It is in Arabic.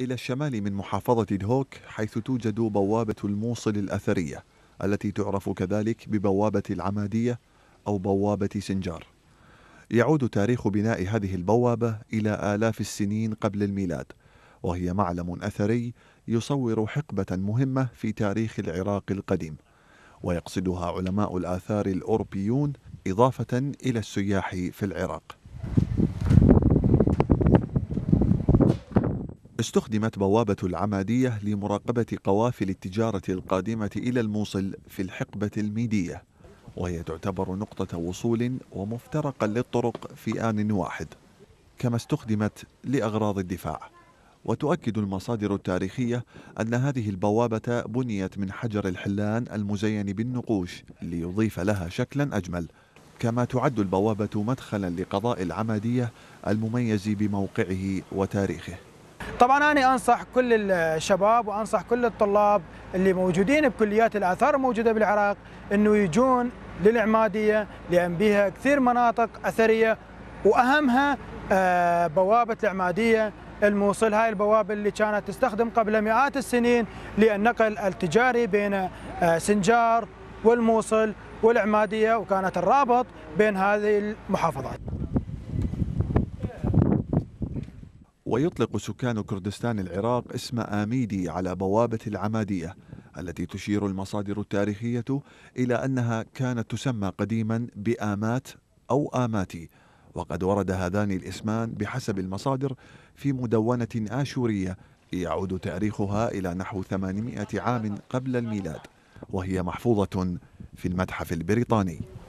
إلى الشمال من محافظة دهوك حيث توجد بوابة الموصل الأثرية التي تعرف كذلك ببوابة العمادية أو بوابة سنجار يعود تاريخ بناء هذه البوابة إلى آلاف السنين قبل الميلاد وهي معلم أثري يصور حقبة مهمة في تاريخ العراق القديم ويقصدها علماء الآثار الأوروبيون إضافة إلى السياح في العراق استخدمت بوابة العمادية لمراقبة قوافل التجارة القادمة إلى الموصل في الحقبة الميدية وهي تعتبر نقطة وصول ومفترقا للطرق في آن واحد كما استخدمت لأغراض الدفاع وتؤكد المصادر التاريخية أن هذه البوابة بنيت من حجر الحلان المزين بالنقوش ليضيف لها شكلا أجمل كما تعد البوابة مدخلا لقضاء العمادية المميز بموقعه وتاريخه طبعا أنا أنصح كل الشباب وأنصح كل الطلاب اللي موجودين بكليات الآثار الموجودة بالعراق أنه يجون للعمادية لأن بها كثير مناطق أثرية وأهمها آه، بوابة العمادية الموصل هاي البوابة اللي كانت تستخدم قبل مئات السنين للنقل التجاري بين آه، سنجار والموصل والعمادية وكانت الرابط بين هذه المحافظات ويطلق سكان كردستان العراق اسم آميدي على بوابة العمادية التي تشير المصادر التاريخية إلى أنها كانت تسمى قديما بآمات أو آماتي وقد ورد هذان الاسمان بحسب المصادر في مدونة آشورية يعود تاريخها إلى نحو 800 عام قبل الميلاد وهي محفوظة في المتحف البريطاني